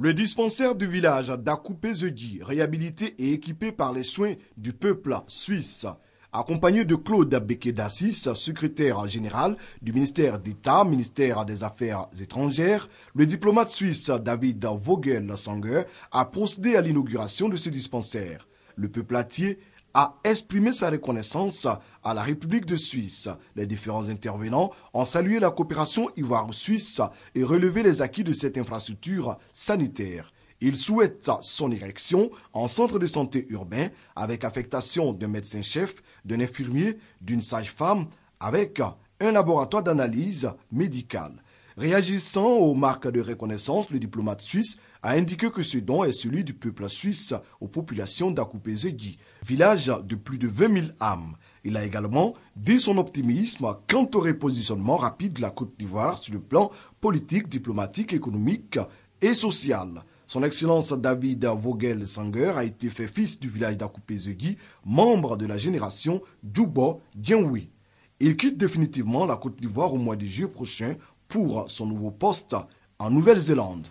Le dispensaire du village dakoupé réhabilité et équipé par les soins du peuple suisse, accompagné de Claude Bekedassis, secrétaire général du ministère d'État, ministère des Affaires étrangères, le diplomate suisse David Vogel-Sanger a procédé à l'inauguration de ce dispensaire. Le peuplatier a exprimé sa reconnaissance à la République de Suisse. Les différents intervenants ont salué la coopération ivoire-suisse et relevé les acquis de cette infrastructure sanitaire. Il souhaite son érection en centre de santé urbain avec affectation d'un médecin-chef, d'un infirmier, d'une sage-femme, avec un laboratoire d'analyse médicale. Réagissant aux marques de reconnaissance, le diplomate suisse a indiqué que ce don est celui du peuple suisse aux populations d'Akupezegi, village de plus de 20 000 âmes. Il a également dit son optimisme quant au repositionnement rapide de la Côte d'Ivoire sur le plan politique, diplomatique, économique et social. Son Excellence David Vogel Sanger a été fait fils du village Zegui, membre de la génération djoubo Djenwi. Il quitte définitivement la Côte d'Ivoire au mois de juillet prochain pour son nouveau poste en Nouvelle-Zélande.